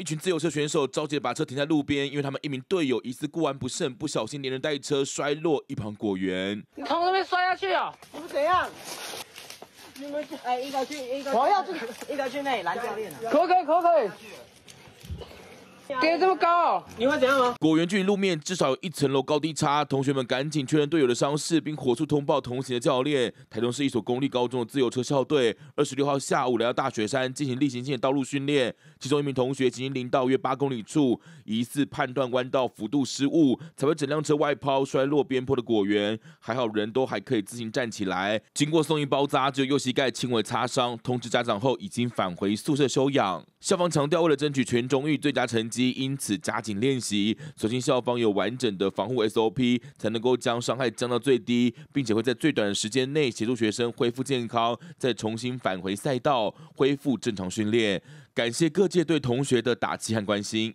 一群自由车选手着急把车停在路边，因为他们一名队友疑似过弯不慎，不小心连人带车摔落一旁果园。你从那边摔下去哦？你们怎样？你们哎，一个去，一个我要去，一个去那，蓝教练呢？可以，可以，可以。跌这么高，你会怎样吗？果园距离路面至少有一层楼高低差，同学们赶紧确认队友的伤势，并火速通报同行的教练。台中市一所公立高中的自由车校队，二十六号下午来到大雪山进行例行性的道路训练，其中一名同学已经淋到约八公里处，疑似判断弯道幅度失误，才会整辆车外抛摔落边坡的果园。还好人都还可以自行站起来，经过送医包扎，只有右膝盖轻微擦伤，通知家长后已经返回宿舍休养。校方强调，为了争取全中域最佳成绩。因此加紧练习，所幸校方有完整的防护 SOP，才能够将伤害降到最低，并且会在最短的时间内协助学生恢复健康，再重新返回赛道，恢复正常训练。感谢各界对同学的打气和关心。